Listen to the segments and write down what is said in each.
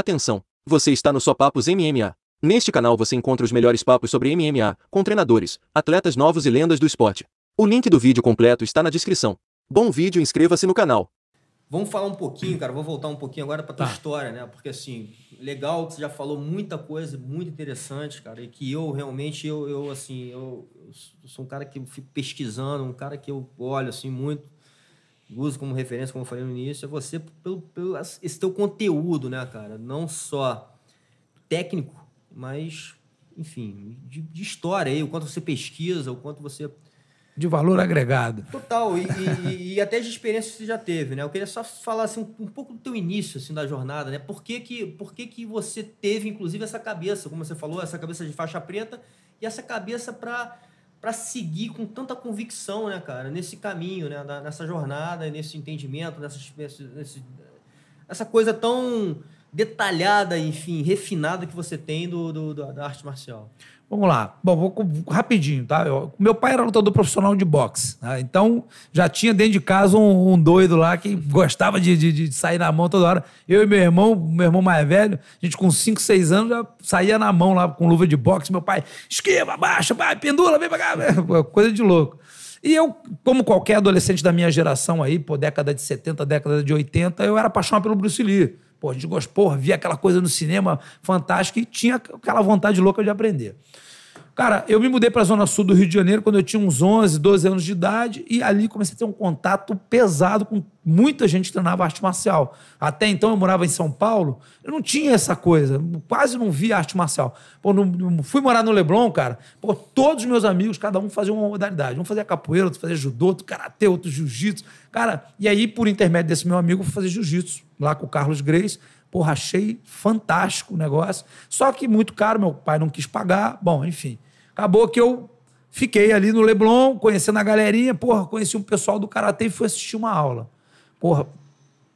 Atenção! Você está no Só Papos MMA. Neste canal você encontra os melhores papos sobre MMA, com treinadores, atletas novos e lendas do esporte. O link do vídeo completo está na descrição. Bom vídeo, inscreva-se no canal. Vamos falar um pouquinho, cara, vou voltar um pouquinho agora para tua tá. história, né? Porque assim, legal que você já falou muita coisa muito interessante, cara, e que eu realmente eu, eu assim, eu, eu sou um cara que fico pesquisando, um cara que eu olho assim muito uso como referência, como eu falei no início, é você pelo, pelo esse teu conteúdo, né, cara? Não só técnico, mas, enfim, de, de história aí, o quanto você pesquisa, o quanto você. De valor agregado. Total, e, e, e até de experiência que você já teve, né? Eu queria só falar assim, um, um, pouco do teu início assim, da jornada, né? Por que, que, por que, que você teve, inclusive, essa cabeça, como você falou, essa cabeça de faixa preta e essa cabeça para para seguir com tanta convicção, né, cara, nesse caminho, né, nessa jornada, nesse entendimento, nessa, nessa coisa tão detalhada, enfim, refinada que você tem do, do, da arte marcial? Vamos lá. Bom, vou rapidinho, tá? Eu, meu pai era lutador profissional de boxe, né? então já tinha dentro de casa um, um doido lá que gostava de, de, de, sair na mão toda hora. Eu e meu irmão, meu irmão mais velho, a gente com 5, 6 anos já saía na mão lá com luva de boxe. Meu pai, esquiva, baixa, vai, pendula, vem pra cá, coisa de louco. E eu, como qualquer adolescente da minha geração aí, pô, década de 70, década de 80, eu era apaixonado pelo Bruce Lee. Pô, a gente gostou, porra, via aquela coisa no cinema fantástica e tinha aquela vontade louca de aprender. Cara, eu me mudei para a Zona Sul do Rio de Janeiro quando eu tinha uns 11, 12 anos de idade e ali comecei a ter um contato pesado com muita gente que treinava arte marcial. Até então eu morava em São Paulo, eu não tinha essa coisa, quase não via arte marcial. Pô, não, fui morar no Leblon, cara, pô, todos os meus amigos, cada um fazia uma modalidade. Um fazia capoeira, outro fazia judô, outro karatê, outro jiu-jitsu. Cara, e aí por intermédio desse meu amigo, eu fui fazer jiu-jitsu lá com o Carlos Greis. Porra, achei fantástico o negócio. Só que muito caro, meu pai não quis pagar. Bom, enfim. Acabou que eu fiquei ali no Leblon, conhecendo a galerinha, porra, conheci um pessoal do Karatê e fui assistir uma aula. Porra,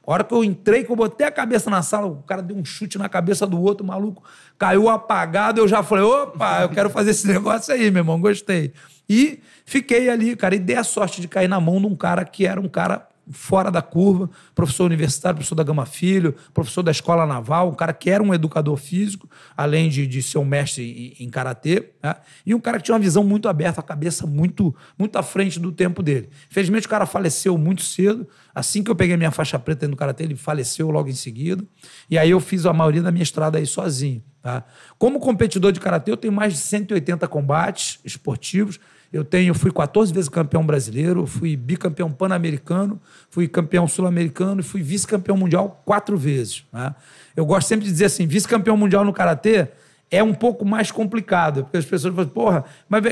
a hora que eu entrei, que eu botei a cabeça na sala, o cara deu um chute na cabeça do outro, maluco, caiu apagado, eu já falei, opa, eu quero fazer esse negócio aí, meu irmão, gostei. E fiquei ali, cara, e dei a sorte de cair na mão de um cara que era um cara fora da curva, professor universitário, professor da Gama Filho, professor da Escola Naval, um cara que era um educador físico, além de, de ser um mestre em, em karatê, né? e um cara que tinha uma visão muito aberta, a cabeça muito, muito à frente do tempo dele. Infelizmente, o cara faleceu muito cedo. Assim que eu peguei minha faixa preta no karatê, ele faleceu logo em seguida. E aí eu fiz a maioria da minha estrada aí sozinho. Tá? Como competidor de karatê, eu tenho mais de 180 combates esportivos eu tenho, fui 14 vezes campeão brasileiro, fui bicampeão pan-americano, fui campeão sul-americano, e fui vice-campeão mundial quatro vezes. Né? Eu gosto sempre de dizer assim, vice-campeão mundial no karatê é um pouco mais complicado, porque as pessoas falam, porra, mas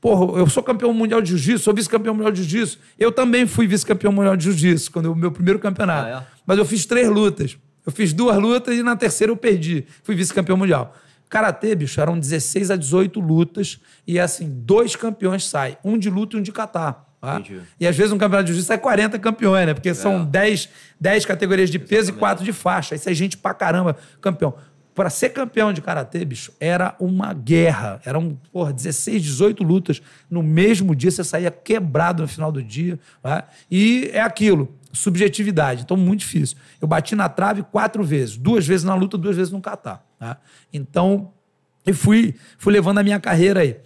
Porra, eu sou campeão mundial de jiu-jitsu, sou vice-campeão mundial de jiu-jitsu. Eu também fui vice-campeão mundial de jiu-jitsu, quando o meu primeiro campeonato. Ah, é? Mas eu fiz três lutas. Eu fiz duas lutas e na terceira eu perdi. Fui vice-campeão mundial. Karatê, bicho, eram 16 a 18 lutas e, assim, dois campeões saem. Um de luta e um de catar. Tá? E às vezes um campeonato de justiça sai 40 campeões, né? Porque é. são 10, 10 categorias de Exatamente. peso e 4 de faixa. Isso é gente pra caramba, campeão. Para ser campeão de karatê, bicho, era uma guerra. Eram, porra, 16, 18 lutas. No mesmo dia, você saía quebrado no final do dia. Tá? E é aquilo subjetividade. Então, muito difícil. Eu bati na trave quatro vezes. Duas vezes na luta, duas vezes no catar. Tá? Então, eu fui, fui levando a minha carreira aí.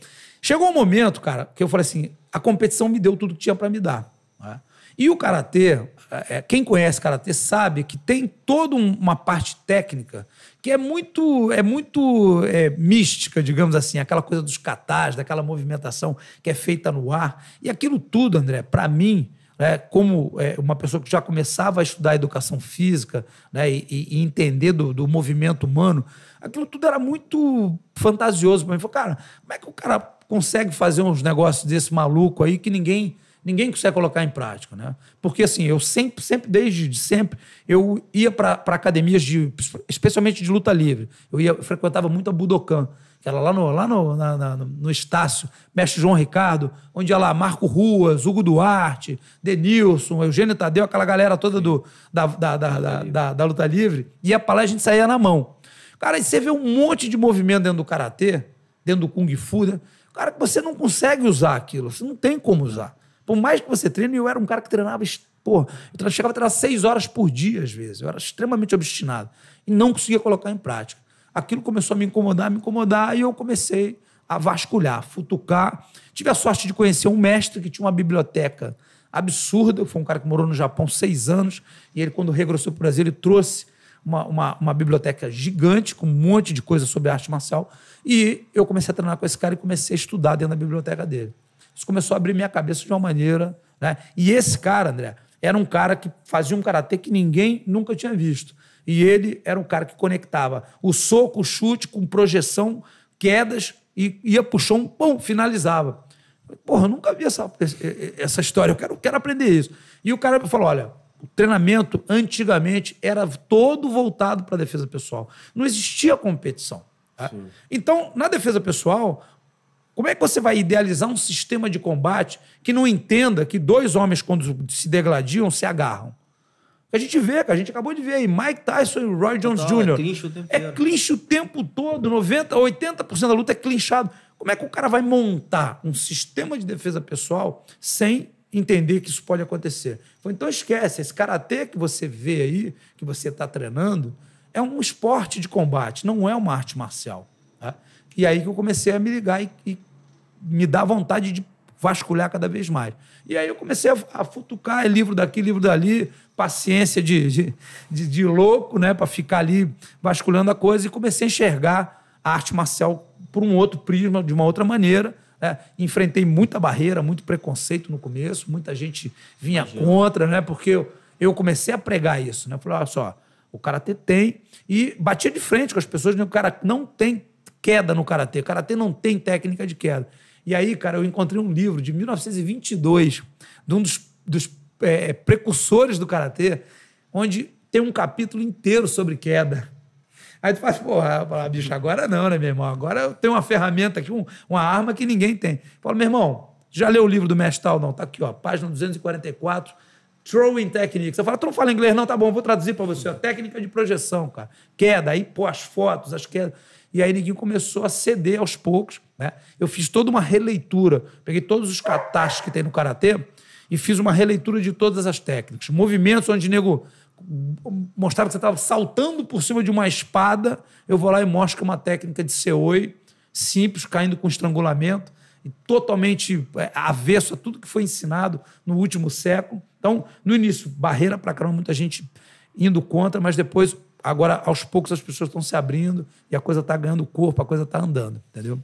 Chegou um momento, cara, que eu falei assim: a competição me deu tudo que tinha para me dar. Né? E o karatê, é, é, quem conhece karatê sabe que tem toda uma parte técnica que é muito, é muito é, mística, digamos assim, aquela coisa dos catás daquela movimentação que é feita no ar. E aquilo tudo, André, para mim, né, como é, uma pessoa que já começava a estudar educação física né, e, e, entender do, do, movimento humano, aquilo tudo era muito fantasioso para mim. Falei, cara, como é que o cara consegue fazer uns negócios desse maluco aí que ninguém ninguém consegue colocar em prática, né? Porque assim, eu sempre, sempre desde sempre, eu ia para academias de, especialmente de luta livre. Eu ia, eu frequentava muito a Budokan aquela lá no, lá no, na, na, no Estácio, mestre João Ricardo, onde ia lá Marco Ruas, Hugo Duarte, Denilson, Eugênio Tadeu, aquela galera toda do, da, da, da, da, da, da luta livre, ia pra lá e a gente saía na mão. Cara, aí você vê um monte de movimento dentro do karatê, dentro do kung fu, né? cara que você não consegue usar aquilo, você não tem como usar. Por mais que você treine, eu era um cara que treinava, porra, eu chegava a treinar seis horas por dia às vezes, eu era extremamente obstinado e não conseguia colocar em prática. Aquilo começou a me incomodar, me incomodar, e eu comecei a vasculhar, futucar. Tive a sorte de conhecer um mestre que tinha uma biblioteca absurda, foi um cara que morou no Japão seis anos, e ele, quando regressou para o Brasil, ele trouxe uma, uma, uma, biblioteca gigante, com um monte de coisa sobre arte marcial, e eu comecei a treinar com esse cara e comecei a estudar dentro da biblioteca dele. Isso começou a abrir minha cabeça de uma maneira. Né? E esse cara, André, era um cara que fazia um karatê que ninguém nunca tinha visto. E ele era um cara que conectava o soco, o chute, com projeção, quedas, e ia pro chão, pum, finalizava. Porra, eu nunca vi essa, essa história, eu quero, quero aprender isso. E o cara falou: olha, o treinamento antigamente era todo voltado para a defesa pessoal. Não existia competição. Tá? Então, na defesa pessoal, como é que você vai idealizar um sistema de combate que não entenda que dois homens, quando se degladiam, se agarram? a gente vê, a gente acabou de ver aí, Mike Tyson e Roy Jones Total, tá, é Jr. É clinch o tempo todo. É clinch o tempo todo, 90, 80% da luta é clinchado. Como é que o cara vai montar um sistema de defesa pessoal sem entender que isso pode acontecer? Então esquece, esse karatê que você vê aí, que você está treinando, é um esporte de combate, não é uma arte marcial. Tá? E aí que eu comecei a me ligar e, e me dar vontade de vasculhar cada vez mais. E aí eu comecei a, a futucar é livro daqui, livro dali, paciência de, de, de, de louco, né, para ficar ali vasculhando a coisa, e comecei a enxergar a arte marcial por um outro prisma, de uma outra maneira. Né. Enfrentei muita barreira, muito preconceito no começo, muita gente vinha Imagina. contra, né, porque eu, eu comecei a pregar isso. Né? falei, olha só, o karatê tem, e batia de frente com as pessoas, né? o cara não tem queda no karatê, o karatê não tem técnica de queda. E aí, cara, eu encontrei um livro de 1922, de um dos, dos é, é, precursores do Karatê, onde tem um capítulo inteiro sobre queda. Aí tu faz, porra, fala, bicho, agora não, né, meu irmão? Agora eu tenho uma ferramenta aqui, um, uma arma que ninguém tem. Fala, meu irmão, já leu o livro do Mestal? Não, tá aqui, ó, página 244, Throwing Techniques. Eu falo, tu não fala inglês? Não, tá bom, vou traduzir para você. Ó, técnica de projeção, cara. Queda, aí, pô, as fotos, as quedas. E aí Neguinho começou a ceder aos poucos. Né? Eu fiz toda uma releitura, peguei todos os catas que tem no Karatê e fiz uma releitura de todas as técnicas. Movimentos onde Nego mostrava que você estava saltando por cima de uma espada, eu vou lá e mostro que é uma técnica de seoi, simples, caindo com estrangulamento, e totalmente é, avesso a tudo que foi ensinado no último século. Então, no início, barreira para caramba, muita gente indo contra, mas depois agora aos poucos as pessoas estão se abrindo e a coisa está ganhando corpo, a coisa está andando, entendeu?